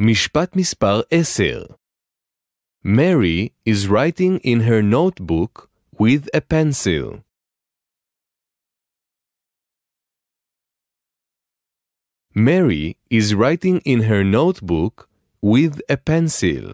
משפט מספר 10 Mary is writing in her notebook with a pencil. Mary is writing in her notebook with a pencil.